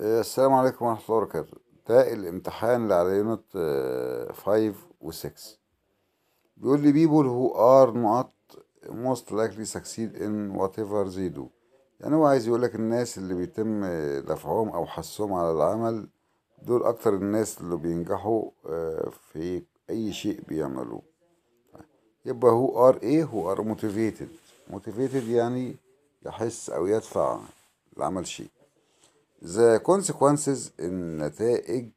آه، السلام عليكم ورحمة الله وبركاته ده الامتحان اللي على يونت فايف و سكس بيقول لي people who are not most likely succeed in whatever they do يعني هو عايز يقولك الناس اللي بيتم دفعهم أو حثهم على العمل دول أكتر الناس اللي بينجحوا آه، في أي شيء بيعملوه يبقى هو ار ايه هو ار موتيفيتد موتيفيتد يعني يحس أو يدفع لعمل شيء The consequences النتائج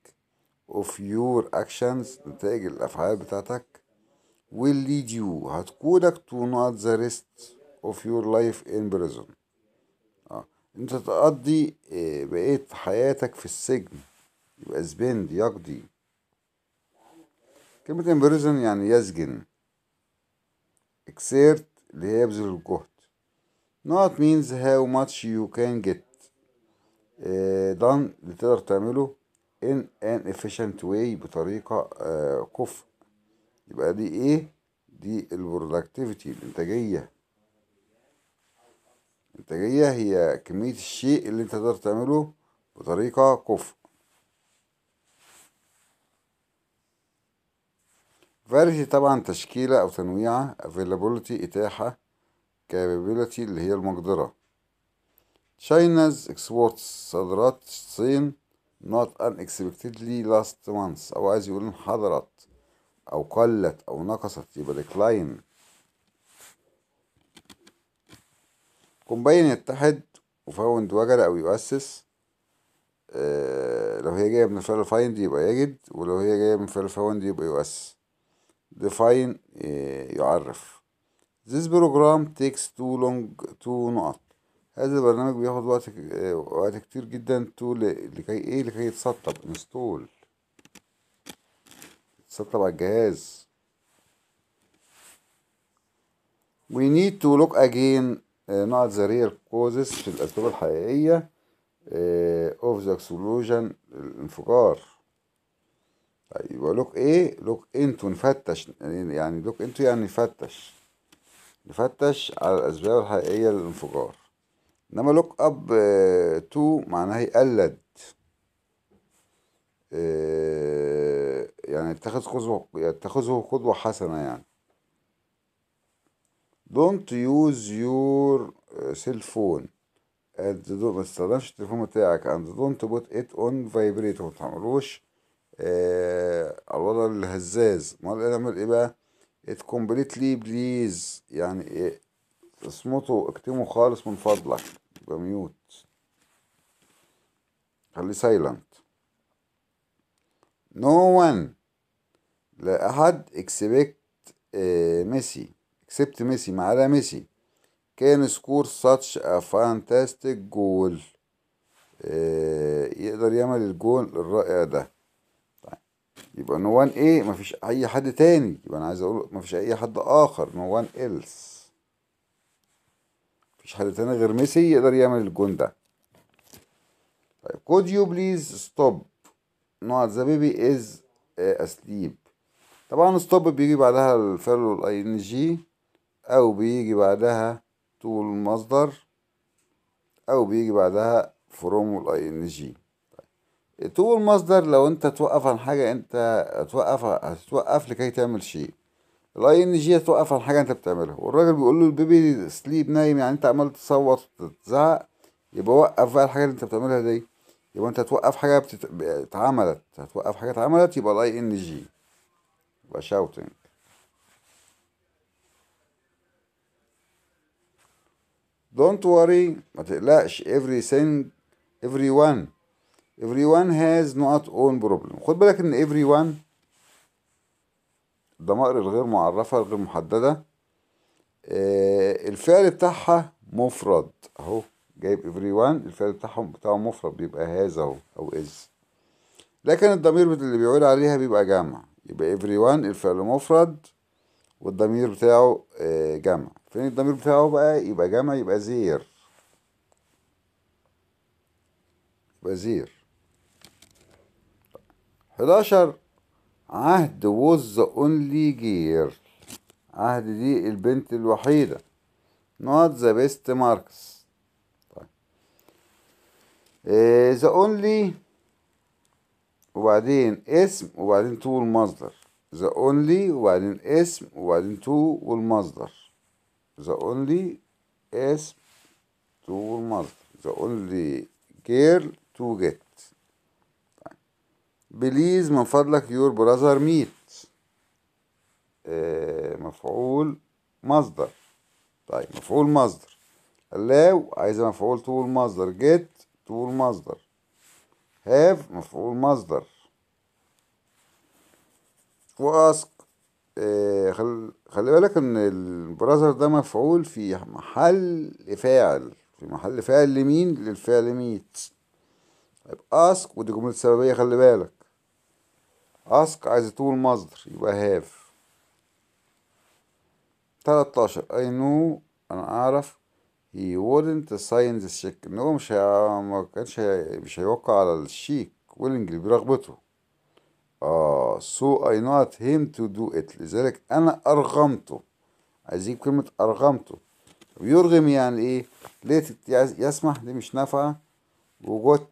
of your actions نتائج الأفعال بتاعتك will lead you هتقودك to not the rest of your life in prison اه انت تقضي بقية حياتك في السجن يبقى spend يقضي كلمة in prison يعني يسجن exert اللي هي يبذل الجهد not means how much you can get دان آه، اللي تقدر تعمله in an efficient way بطريقة آه، كفء يبقى دي ايه دي البرودكتيفيتي الانتاجية الانتاجية هي كمية الشيء اللي انت تقدر تعمله بطريقة كفء فاليتي طبعا تشكيلة او تنويعة availability اتاحة capability اللي هي المقدرة China's exports صادرات الصين not unexpectedly last month أو عايز يقول انحضرت أو قلت أو نقصت يبقى decline كومباين يتحد وفاوند وجد أو يؤسس آه، لو هي جاية من فعل فايند يبقى يجد ولو هي جاية من فعل فاوند يبقى يؤسس define آه، يعرف This program takes too long to not هذا البرنامج بياخد وقت آه، وقت كتير جدا طول لكي ايه لكي يتسطب انستول يتسطب على الجهاز we need to look again uh, not the real causes في الأسباب الحقيقية uh, of the explosion الانفجار طيب يبقى ايه look into نفتش يعني look into يعني نفتش نفتش على الأسباب الحقيقية للانفجار انما لوك اب آه، تو معناها يقلد آه، يعني اتخذ قدوة يتخذه قدوة حسنة يعني don't use your آه، cell phone ما تستخدمش التليفون بتاعك and don't put it on vibrator ما تعملوش الوضع الهزاز امال اعمل ايه بقى it completely please يعني إيه؟ اصمته اكتمه خالص من فضلك يبقى ميوت خليه سايلنت نو وان لا احد اكسبكت آه، ميسي اكسبت ميسي ما عدا ميسي كان سكور ساتش ا فانتاستيك جول يقدر يعمل الجول الرائع ده طيب يبقى نو وان ايه مفيش اي حد تاني يبقى انا عايز اقول مفيش اي حد اخر نو وان ايلس مفيش حد تاني غير ميسي يقدر يعمل الجون ده طيب could you please stop نوع the baby is asleep طبعا stop بيجي بعدها الفعل والاي ان جي او بيجي بعدها طول المصدر او بيجي بعدها فروم والاي طيب، ان جي طول المصدر لو انت توقف عن حاجة انت هتوقف هتوقف لكي تعمل شيء الاي ان جي هتوقف على حاجه انت بتعملها والراجل بيقول له البيبي سليب نايم يعني انت عمال تصوت تزعق يبقى وقف بقى الحاجه اللي انت بتعملها دي يبقى انت هتوقف حاجه بتت... اتعملت هتوقف حاجه اتعملت يبقى الاي ان جي يبقى شاوتنج Don't worry ما تقلقش everything everyone everyone has not own problem خد بالك ان everyone الضمائر الغير معرفة الغير محددة آه، الفعل بتاعها مفرد اهو جايب everyone الفعل بتاعهم بتاعه مفرد بيبقى هذا اهو او is لكن الضمير اللي بيقول عليها بيبقى جمع يبقى everyone الفعل مفرد والضمير بتاعه آه، جمع فين الضمير بتاعه بقى يبقى جمع يبقى زير يبقى زير 11 عهد ووز اونلي جير عهد دي البنت الوحيدة نوت ذا بيست ماركس ذا اونلي وبعدين اسم وبعدين تو المصدر ذا اونلي وبعدين اسم وبعدين تو والمصدر ذا اونلي اسم تو والمصدر ذا اونلي جير تو جيت بليز من فضلك يور براذر ميت آه، مفعول مصدر طيب مفعول مصدر allow عايزة مفعول طول مصدر جيت طول مصدر هاف مفعول مصدر واسك آه، خل... خلي بالك ان البراذر ده مفعول في محل فاعل في محل فاعل لمين للفعل ميت طيب اسك ودي جملة سببية خلي بالك اسك عايز تقول مصدر يبقى هاف تلتاشر اي نو انا اعرف he wouldn't sign this check ان هو مش هي... ما كانش هي... مش هيوقع على الشيك ويلنجلي برغبته اه so I not him to do it لذلك انا ارغمته عايز يجيب كلمة ارغمته يرغم يعني ايه ليت يسمح دي مش نافعة وجوت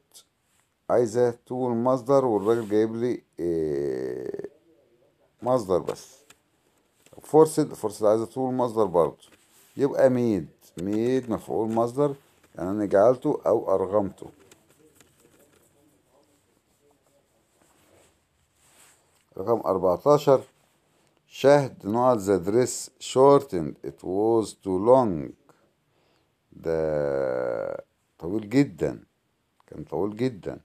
عايزة تقول مصدر والراجل جايب لي آه، مصدر بس فورسد فورسد عايزة تقول مصدر برضو يبقى ميد ميد مفعول مصدر يعني أنا جعلته أو أرغمته رقم اربعتاشر شهد نوع the dress shortened it was too long ده طويل جدا كان طويل جدا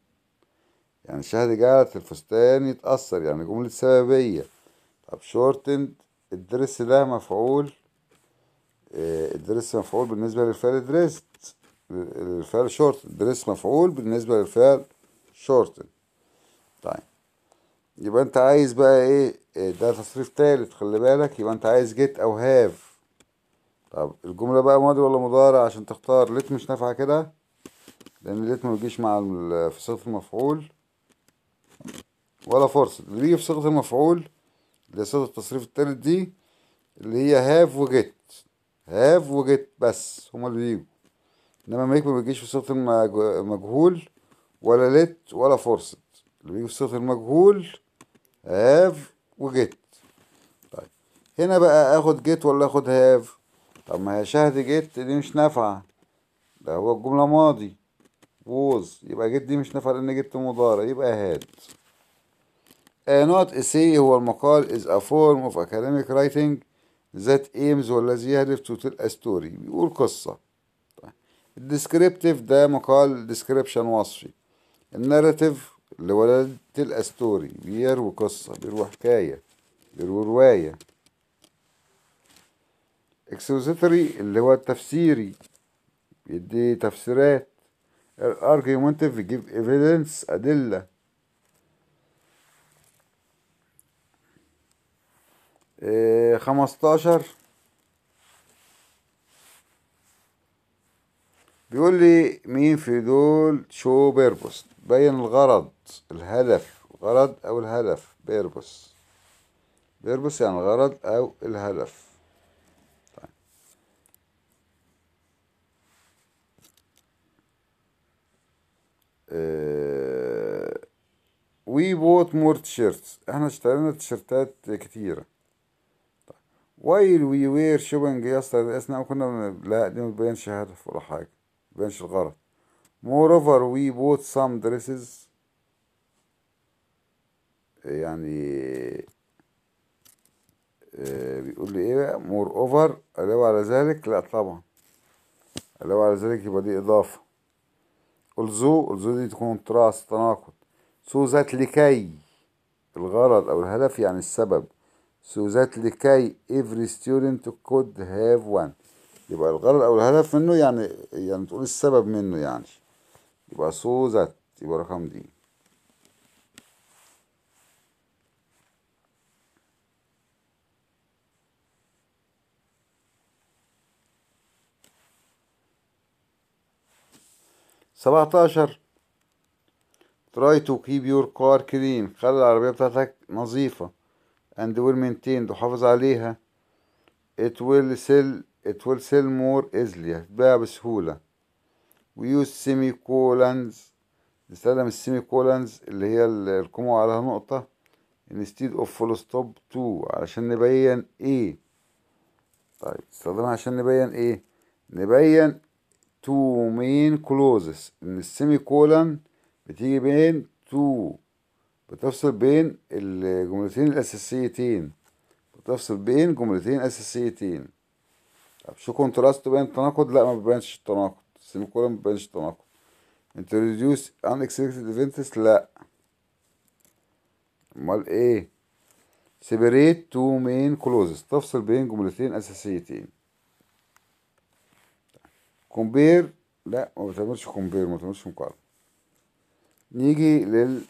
يعني الشهادة جعلت الفستان يتأثر يعني جملة سببية طب شورتند الدرس ده مفعول آه، الدرس مفعول بالنسبة للفعل درست الفعل شورت الدرس مفعول بالنسبة للفعل شورتن طيب يبقى انت عايز بقى ايه آه، ده تصريف تالت خلي بالك يبقى انت عايز جيت او هاف طب الجملة بقى ماضي ولا مضارع عشان تختار ليت مش نافعة كده لان ليت ما بيجيش مع في صفة المفعول ولا فرصة اللي بيجي في صيغة المفعول اللي صيغة التصريف التالت دي اللي هي هاف وجيت هاف وجيت بس هما اللي بيجوا انما ميك ما بيجيش في صيغة المجهول ولا ليت ولا فرصة اللي بيجي في صيغة المجهول هاف وجيت طيب هنا بقى اخد جيت ولا اخد هاف طب ما هي شهد جيت دي مش نافعة ده هو الجملة ماضي ووز يبقى جيت دي مش نافعة لأن جيت مضارع يبقى هاد A not essay هو المقال is a form of academic writing that aims والذي يهدف to tell a story بيقول قصة descriptive ده مقال description وصفي narrative اللي هو tell a story بيروي قصة بيروي حكاية بيروي رواية expository اللي هو التفسيري بيدي تفسيرات argumentative give evidence أدلة 15 آه، بيقول لي مين في دول شو بيربوس بين الغرض الهدف غرض او الهدف بيربوس بيربوس يعني الغرض او الهدف وي بوت مور تيشيرتس احنا اشترينا تيشيرتات كتيره وايل وي وير شوبنج يا اسطى اثناء كنا لا دي مبينش بينش هدف ولا حاجه مبينش بينش الغرض moreover we bought some dresses يعني آه، بيقول لي ايه بقى مور اوفر على ذلك لا طبعا علاوه على ذلك يبقى دي اضافه الزو الزو دي تكون تراس تناقض سو ذات لكي الغرض او الهدف يعني السبب so that لكي every student could have one يبقى الغرض او الهدف منه يعني يعني تقول السبب منه يعني يبقى so that يبقى رقم دي سبعتاشر try to keep your car clean خلي العربية بتاعتك نظيفة and will maintained حافظ عليها it will sell it will sell more easily هتتباع بسهولة we use semicolons نستخدم السيمي كولنز اللي هي الكومو عليها نقطة instead of full stop to علشان نبين ايه طيب نستخدمها عشان نبين ايه نبين two main clauses ان السيمي كولن بتيجي بين two بتفصل بين الجملتين الأساسيتين بتفصل بين جملتين أساسيتين طب شو كونتراست بين التناقض لا ما بيبانش التناقض السيمي كولون ما بيبانش التناقض introduce unexpected events لا امال ايه separate two main clauses تفصل بين جملتين اساسيتين compare لا ما بتعملش compare ما بتعملش مقارنه نيجي لل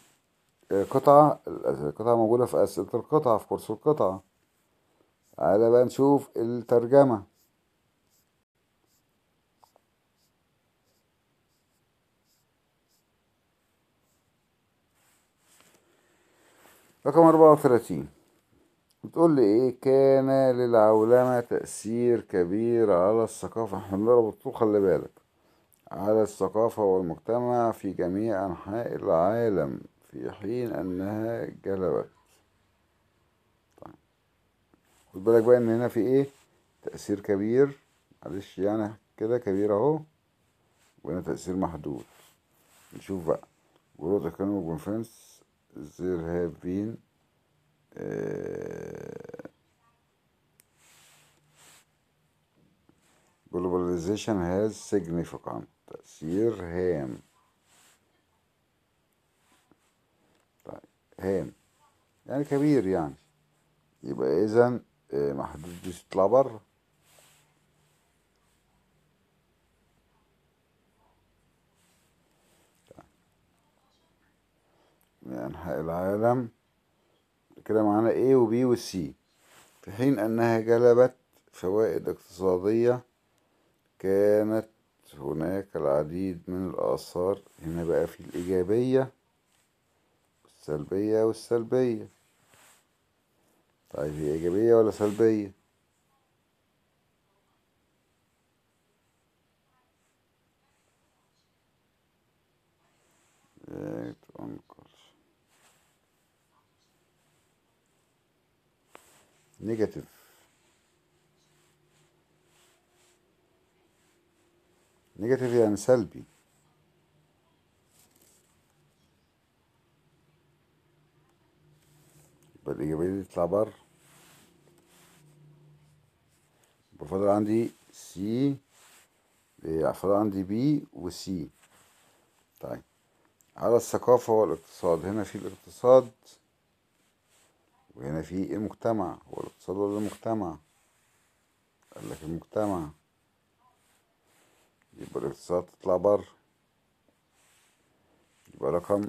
قطعة القطعة موجودة في أسئلة القطعة في كورس القطعة تعالى بقى نشوف الترجمة رقم أربعة وثلاثين بتقول لي إيه كان للعولمة تأثير كبير على الثقافة احنا بنضرب الطول خلي بالك على الثقافة والمجتمع في جميع أنحاء العالم في حين أنها جلبت طيب خد بالك بقى إن هنا في إيه تأثير كبير معلش يعني كده كبير أهو وهنا تأثير محدود نشوف بقى growth كانوا كونفرنس زير هاف بين globalization has significant تأثير هام هام يعني كبير يعني يبقى اذا آه، محدود دي تطلع بره من أنحاء العالم كده معانا A و B و C في حين أنها جلبت فوائد اقتصادية كانت هناك العديد من الآثار هنا بقى في الإيجابية السلبية والسلبية طيب هي إيجابية ولا سلبية نيجاتيف نيجاتيف يعني سلبي بر فاضل عندي سي فاضل عندي بي وسي طيب على الثقافة والاقتصاد هنا في الاقتصاد وهنا في المجتمع هو الاقتصاد ولا المجتمع قال لك المجتمع يبقى الاقتصاد تطلع بر يبقى رقم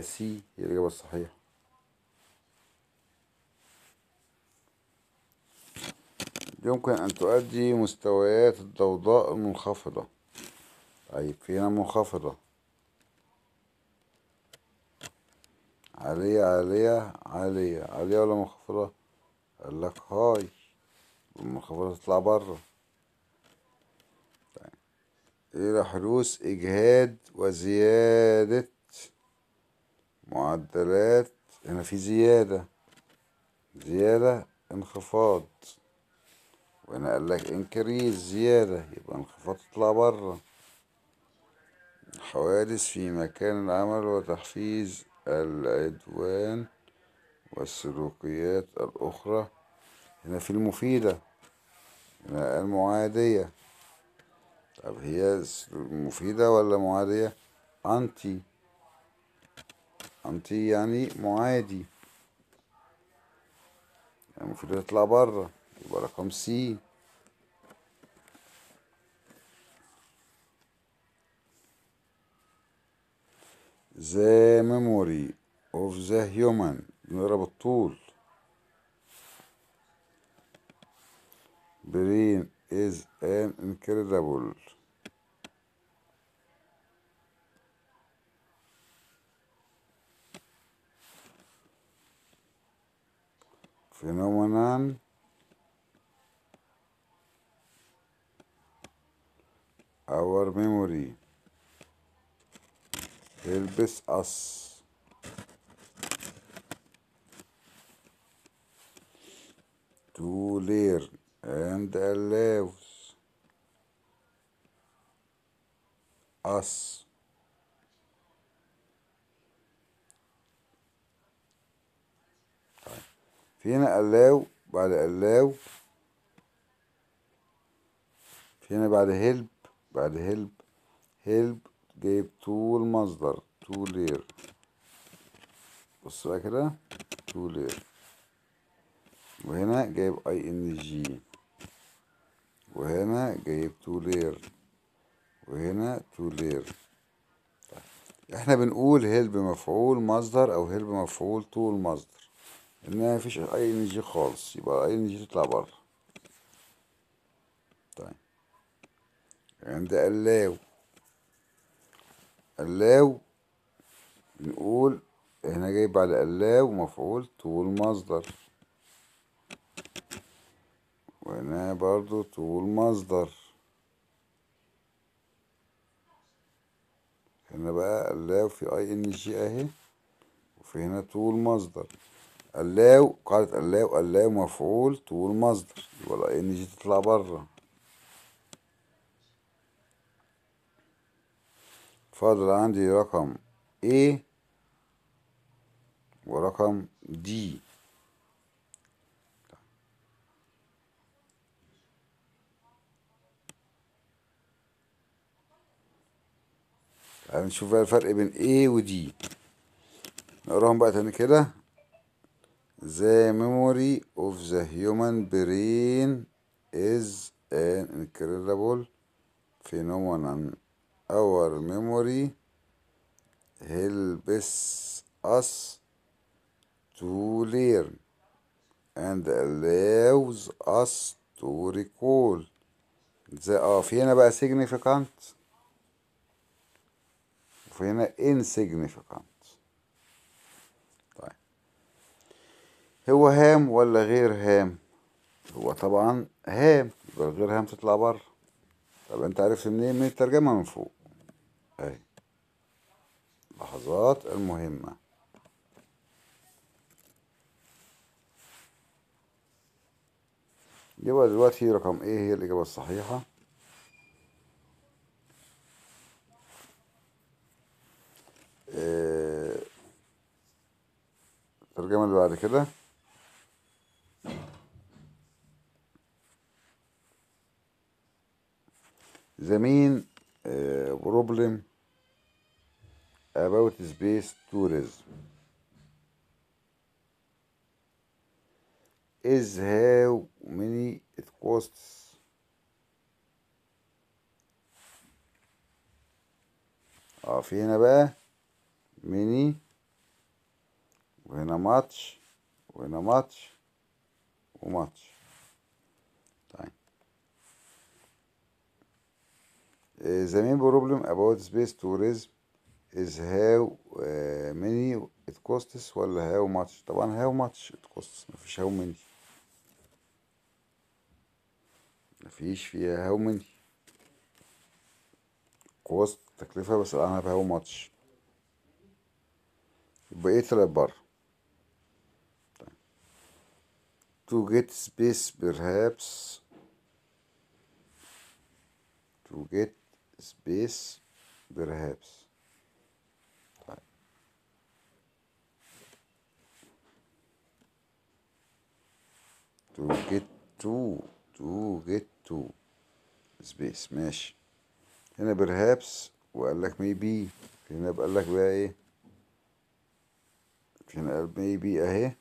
سي آه، هي الإجابة الصحيحة يمكن أن تؤدي مستويات الضوضاء المنخفضة طيب فينا منخفضة عالية عالية عالية عالية ولا منخفضة قال لك هاي المنخفضة تطلع بره طيب. إلى حدوث إجهاد وزيادة معدلات هنا في زيادة زيادة انخفاض وهنا قال لك انكريز زيادة يبقى انخفاض تطلع بره حوادث في مكان العمل وتحفيز العدوان والسلوكيات الأخرى هنا في المفيدة هنا المعادية طب هي مفيدة ولا معادية أنتي أنتي يعني معادي يعني المفيدة تطلع بره Agora como se. Zé Memory of the Human, Venerable Tool. Brain is an incredible. Phenomenon. our memory helps us to learn and allows us فينا allow بعد allow فينا بعد help بعد هيلب هيلب جايب تول المصدر تو لير بص بقى كده تو لير وهنا جايب اي ان جي وهنا جايب تو لير وهنا تو لير احنا بنقول هيلب مفعول مصدر او هيلب مفعول تول المصدر انها مفيش اي ان جي خالص يبقى اي ان جي تطلع بره طيب عند قلاو قلاو نقول هنا جايب بعد قلاو مفعول طول مصدر وهنا برضو طول مصدر هنا بقى قلاو في اي ان جي اهي وفي هنا طول مصدر قلاو قاعدة قلاو قلاو مفعول طول مصدر يبقى الاي ان جي تطلع بره فاضل عندي رقم A ورقم D تعالوا نشوف بقى الفرق بين A و D نقراهم بقى تاني كده The memory of the human brain is an incredible phenomenon our memory helps us to learn and allows us to recall the اه في هنا بقى significant وفي هنا insignificant طيب هو هام ولا غير هام هو طبعا هام يبقى غير هام تطلع بره طب انت عرفت منين من الترجمة من فوق اهي لحظات المهمة يبقى دلوقتي رقم ايه هي الإجابة الصحيحة آه، الترجمة اللي بعد كده The main uh, problem about space tourism is how many it costs اقف هنا بقى ميني وهنا ماتش وهنا ماتش وماتش The main problem about space tourism is how many it costs ولا how much طبعا how much it costs مفيش how many مفيش فيها how many cost تكلفة بس أنا ب how much يبقى ايه طلع بره to get space perhaps to get space perhaps طيب. to get to to get to space ماشي هنا perhaps وقال لك maybe هنا بقى لك بقى ايه هنا قال maybe اهي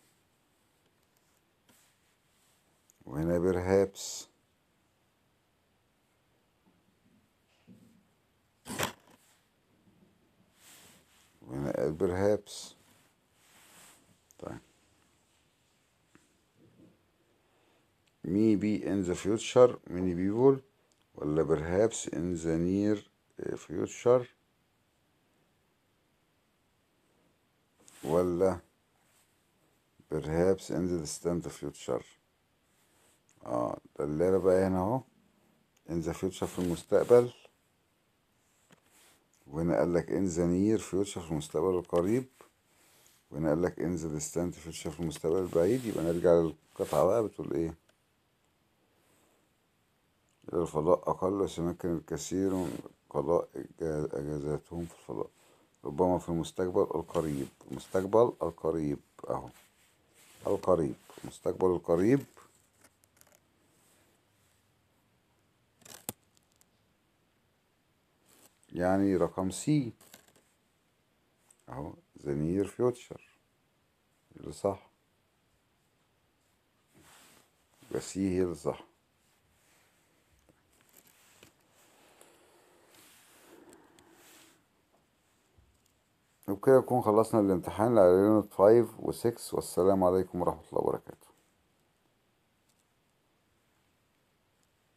وهنا perhaps perhaps طيب maybe in the future many people ولا perhaps in the near future ولا perhaps in the distant future اه ده الليلة بقى هنا اهو in the future في المستقبل وهنا قال لك ان ذا نير فيوتشر في المستقبل القريب وهنا قال لك ان ذا ديستانت فيوتشر في المستقبل البعيد يبقى نرجع للقطعة بقى بتقول ايه الفضاء أقل سمكن الكثير من قضاء أجازاتهم في الفضاء ربما في المستقبل القريب المستقبل القريب أهو القريب المستقبل القريب يعني رقم سي اهو the near future اللي صح بس هي اللي صح وبكده نكون خلصنا الامتحان لعلينا 5 و6 والسلام عليكم ورحمة الله وبركاته